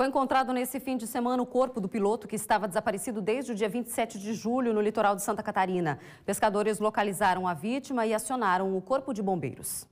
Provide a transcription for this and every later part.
Foi encontrado nesse fim de semana o corpo do piloto que estava desaparecido desde o dia 27 de julho no litoral de Santa Catarina. Pescadores localizaram a vítima e acionaram o corpo de bombeiros.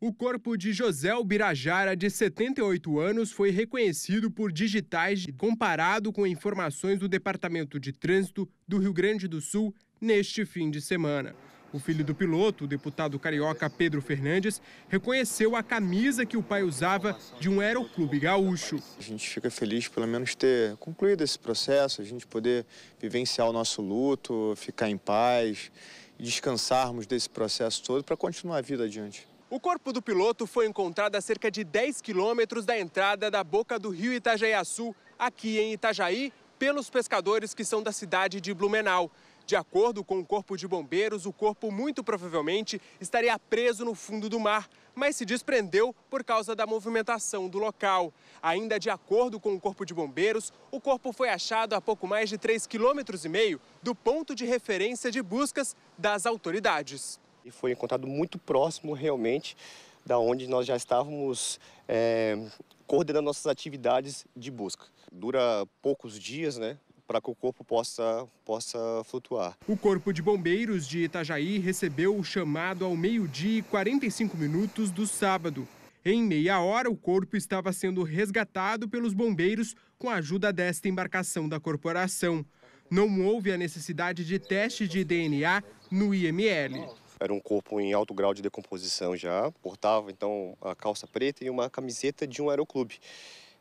O corpo de José Birajara, de 78 anos, foi reconhecido por digitais comparado com informações do Departamento de Trânsito do Rio Grande do Sul neste fim de semana. O filho do piloto, o deputado carioca Pedro Fernandes, reconheceu a camisa que o pai usava de um aeroclube gaúcho. A gente fica feliz pelo menos ter concluído esse processo, a gente poder vivenciar o nosso luto, ficar em paz, descansarmos desse processo todo para continuar a vida adiante. O corpo do piloto foi encontrado a cerca de 10 quilômetros da entrada da boca do rio Itajaiaçu, aqui em Itajaí, pelos pescadores que são da cidade de Blumenau. De acordo com o Corpo de Bombeiros, o corpo muito provavelmente estaria preso no fundo do mar, mas se desprendeu por causa da movimentação do local. Ainda de acordo com o Corpo de Bombeiros, o corpo foi achado a pouco mais de 3,5 km do ponto de referência de buscas das autoridades. E foi encontrado muito próximo realmente da onde nós já estávamos é, coordenando nossas atividades de busca. Dura poucos dias, né? para que o corpo possa, possa flutuar. O Corpo de Bombeiros de Itajaí recebeu o chamado ao meio-dia e 45 minutos do sábado. Em meia hora, o corpo estava sendo resgatado pelos bombeiros com a ajuda desta embarcação da corporação. Não houve a necessidade de teste de DNA no IML. Era um corpo em alto grau de decomposição já, portava então a calça preta e uma camiseta de um aeroclube.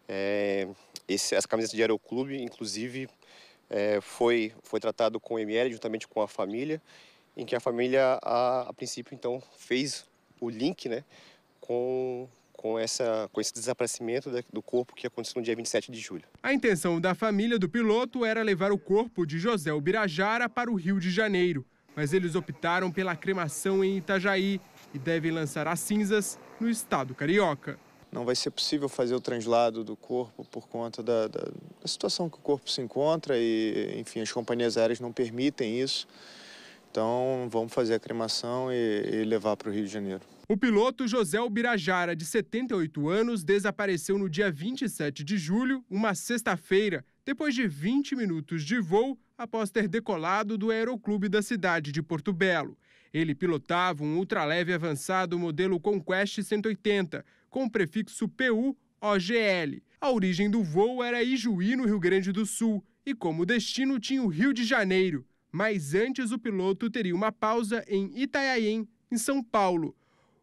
É, esse, essa camiseta de aeroclube, inclusive, é, foi, foi tratado com o ML, juntamente com a família, em que a família, a, a princípio, então, fez o link né, com, com, essa, com esse desaparecimento do corpo que aconteceu no dia 27 de julho. A intenção da família do piloto era levar o corpo de José Ubirajara para o Rio de Janeiro, mas eles optaram pela cremação em Itajaí e devem lançar as cinzas no estado carioca não vai ser possível fazer o translado do corpo por conta da, da, da situação que o corpo se encontra e, enfim, as companhias aéreas não permitem isso. Então, vamos fazer a cremação e, e levar para o Rio de Janeiro. O piloto José Ubirajara, de 78 anos, desapareceu no dia 27 de julho, uma sexta-feira, depois de 20 minutos de voo após ter decolado do aeroclube da cidade de Porto Belo. Ele pilotava um ultraleve avançado modelo Conquest 180, com o prefixo PU-OGL. A origem do voo era Ijuí, no Rio Grande do Sul, e como destino tinha o Rio de Janeiro. Mas antes o piloto teria uma pausa em Itanhaém, em São Paulo.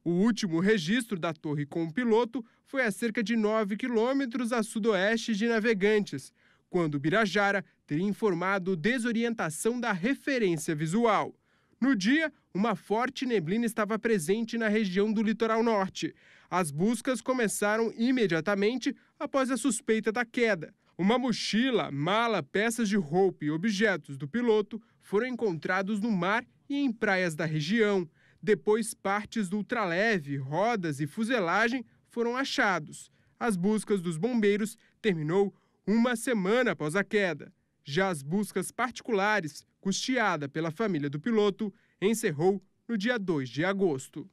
O último registro da torre com o piloto foi a cerca de 9 quilômetros a sudoeste de Navegantes, quando Birajara teria informado desorientação da referência visual. No dia, uma forte neblina estava presente na região do litoral norte. As buscas começaram imediatamente após a suspeita da queda. Uma mochila, mala, peças de roupa e objetos do piloto foram encontrados no mar e em praias da região. Depois, partes do ultraleve, rodas e fuselagem foram achados. As buscas dos bombeiros terminou uma semana após a queda. Já as buscas particulares, custeada pela família do piloto, encerrou no dia 2 de agosto.